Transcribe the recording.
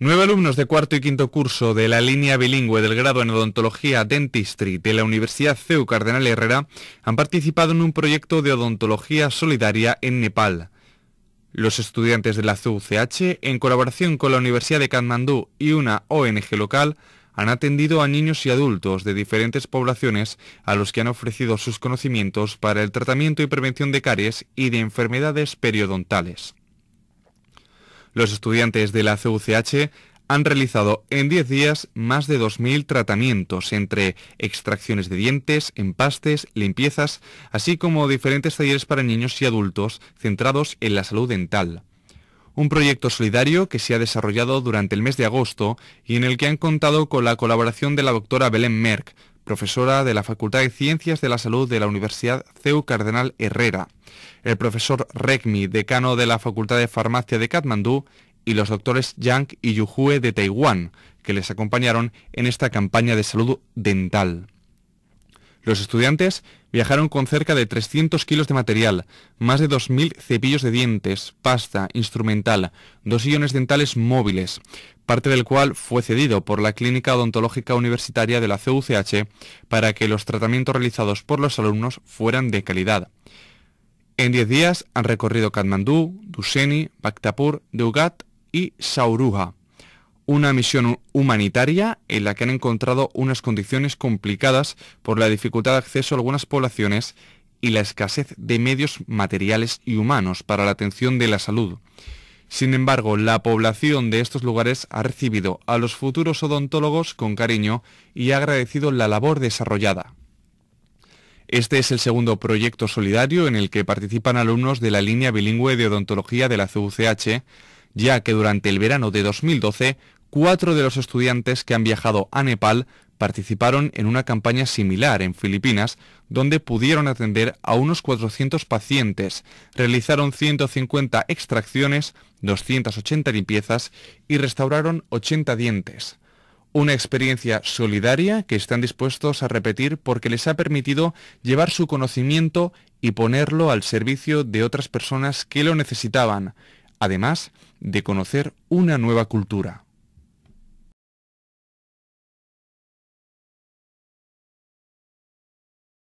Nueve alumnos de cuarto y quinto curso de la línea bilingüe del grado en odontología dentistry de la Universidad CEU Cardenal Herrera han participado en un proyecto de odontología solidaria en Nepal. Los estudiantes de la CUCH, en colaboración con la Universidad de Kathmandú y una ONG local, han atendido a niños y adultos de diferentes poblaciones a los que han ofrecido sus conocimientos para el tratamiento y prevención de caries y de enfermedades periodontales. Los estudiantes de la CUCH han realizado en 10 días más de 2.000 tratamientos entre extracciones de dientes, empastes, limpiezas, así como diferentes talleres para niños y adultos centrados en la salud dental. Un proyecto solidario que se ha desarrollado durante el mes de agosto y en el que han contado con la colaboración de la doctora Belén Merck, profesora de la Facultad de Ciencias de la Salud de la Universidad CEU Cardenal Herrera, el profesor Regmi decano de la Facultad de Farmacia de Katmandú, y los doctores Yang y Yuhue de Taiwán, que les acompañaron en esta campaña de salud dental. Los estudiantes viajaron con cerca de 300 kilos de material, más de 2.000 cepillos de dientes, pasta, instrumental, dos sillones dentales móviles, parte del cual fue cedido por la Clínica Odontológica Universitaria de la CUCH para que los tratamientos realizados por los alumnos fueran de calidad. En 10 días han recorrido Katmandú, Duseni, Bhaktapur, Deugat y Sauruja una misión humanitaria en la que han encontrado unas condiciones complicadas por la dificultad de acceso a algunas poblaciones y la escasez de medios materiales y humanos para la atención de la salud. Sin embargo, la población de estos lugares ha recibido a los futuros odontólogos con cariño y ha agradecido la labor desarrollada. Este es el segundo proyecto solidario en el que participan alumnos de la línea bilingüe de odontología de la CUCH, ya que durante el verano de 2012 cuatro de los estudiantes que han viajado a Nepal participaron en una campaña similar en Filipinas, donde pudieron atender a unos 400 pacientes, realizaron 150 extracciones, 280 limpiezas y restauraron 80 dientes. Una experiencia solidaria que están dispuestos a repetir porque les ha permitido llevar su conocimiento y ponerlo al servicio de otras personas que lo necesitaban, además de conocer una nueva cultura.